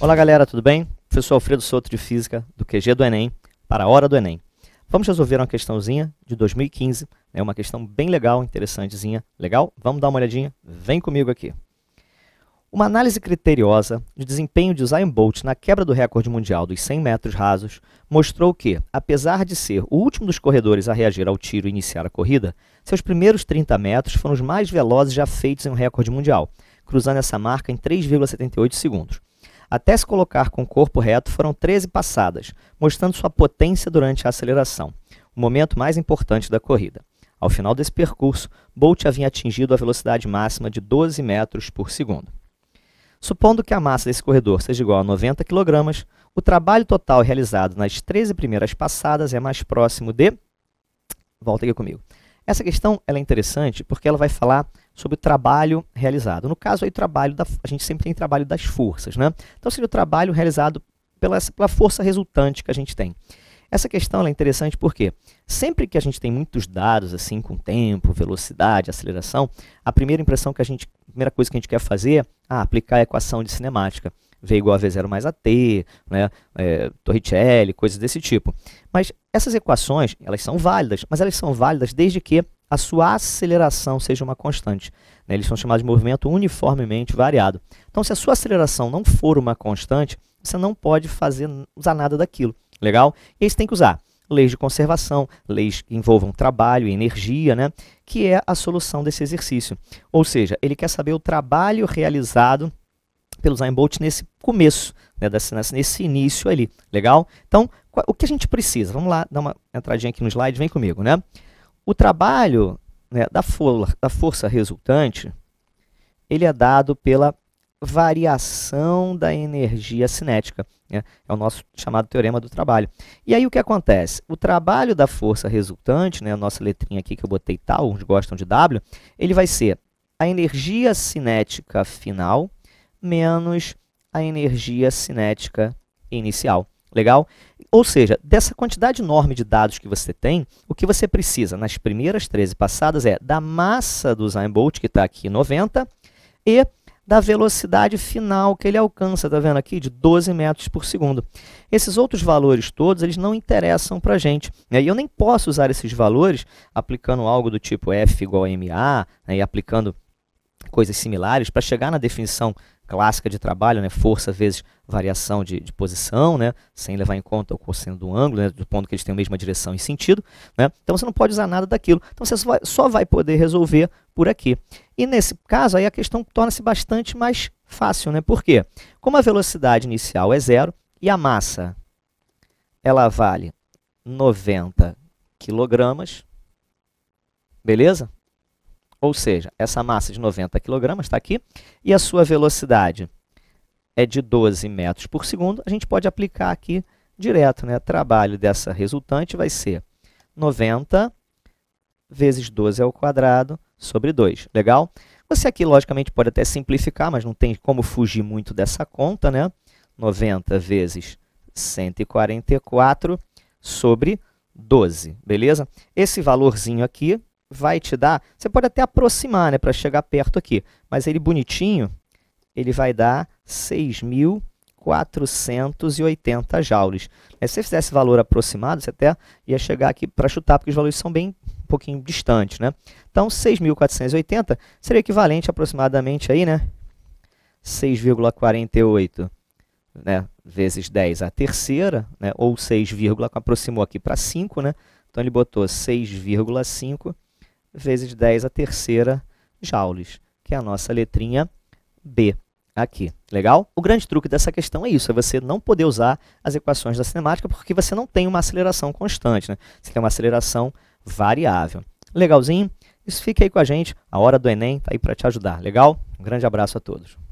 Olá galera, tudo bem? Professor Alfredo Souto de Física do QG do Enem para a Hora do Enem. Vamos resolver uma questãozinha de 2015, é né? uma questão bem legal, interessantezinha. Legal? Vamos dar uma olhadinha? Vem comigo aqui. Uma análise criteriosa de desempenho de Usain Bolt na quebra do recorde mundial dos 100 metros rasos mostrou que, apesar de ser o último dos corredores a reagir ao tiro e iniciar a corrida, seus primeiros 30 metros foram os mais velozes já feitos em um recorde mundial, cruzando essa marca em 3,78 segundos. Até se colocar com o corpo reto foram 13 passadas, mostrando sua potência durante a aceleração, o momento mais importante da corrida. Ao final desse percurso, Bolt havia atingido a velocidade máxima de 12 metros por segundo. Supondo que a massa desse corredor seja igual a 90 kg, o trabalho total realizado nas 13 primeiras passadas é mais próximo de. Volta aqui comigo. Essa questão ela é interessante porque ela vai falar sobre o trabalho realizado. No caso aí, trabalho da, a gente sempre tem trabalho das forças, né? Então seria o trabalho realizado pela, pela força resultante que a gente tem. Essa questão é interessante porque sempre que a gente tem muitos dados assim com tempo, velocidade, aceleração, a primeira impressão que a gente, a primeira coisa que a gente quer fazer é ah, aplicar a equação de cinemática. V igual a V0 mais AT, né? é, Torricelli, coisas desse tipo. Mas essas equações, elas são válidas, mas elas são válidas desde que a sua aceleração seja uma constante. Né? Eles são chamados de movimento uniformemente variado. Então, se a sua aceleração não for uma constante, você não pode fazer, usar nada daquilo. Legal? E aí você tem que usar leis de conservação, leis que envolvam trabalho e energia, né? que é a solução desse exercício. Ou seja, ele quer saber o trabalho realizado pelo Usain Bolt nesse começo, né, desse, nesse início ali, legal? Então, o que a gente precisa? Vamos lá, dar uma entradinha aqui no slide, vem comigo, né? O trabalho né, da, for da força resultante, ele é dado pela variação da energia cinética. Né? É o nosso chamado teorema do trabalho. E aí o que acontece? O trabalho da força resultante, né, a nossa letrinha aqui que eu botei tal, uns gostam de W, ele vai ser a energia cinética final menos a energia cinética inicial. Legal? Ou seja, dessa quantidade enorme de dados que você tem, o que você precisa nas primeiras 13 passadas é da massa do Usain Bolt, que está aqui 90, e da velocidade final que ele alcança, tá vendo aqui, de 12 metros por segundo. Esses outros valores todos, eles não interessam para a gente. Né? E eu nem posso usar esses valores aplicando algo do tipo F igual a MA, né? e aplicando coisas similares para chegar na definição clássica de trabalho, né? força vezes variação de, de posição, né? sem levar em conta o cosseno do ângulo, né? do ponto que eles têm a mesma direção e sentido. Né? Então você não pode usar nada daquilo. Então você só vai, só vai poder resolver por aqui. E nesse caso aí a questão torna-se bastante mais fácil. Né? Por quê? Como a velocidade inicial é zero e a massa ela vale 90 quilogramas, beleza? Ou seja, essa massa de 90 kg está aqui e a sua velocidade é de 12 metros por segundo. A gente pode aplicar aqui direto, né? Trabalho dessa resultante vai ser 90 vezes 12 ao quadrado sobre 2. Legal? Você aqui, logicamente, pode até simplificar, mas não tem como fugir muito dessa conta, né? 90 vezes 144 sobre 12, beleza? Esse valorzinho aqui vai te dar, você pode até aproximar, né, para chegar perto aqui, mas ele bonitinho, ele vai dar 6.480 joules. É, se você fizesse valor aproximado, você até ia chegar aqui para chutar, porque os valores são bem um pouquinho distantes, né? Então, 6.480 seria equivalente aproximadamente aí, né? 6,48 né, vezes 10 a terceira, né, ou 6, aproximou aqui para 5, né? Então ele botou 6,5 vezes 10 a terceira joules, que é a nossa letrinha B aqui. Legal? O grande truque dessa questão é isso, é você não poder usar as equações da cinemática porque você não tem uma aceleração constante, né? Você tem uma aceleração variável. Legalzinho? Isso fica aí com a gente. A hora do Enem está aí para te ajudar. Legal? Um grande abraço a todos.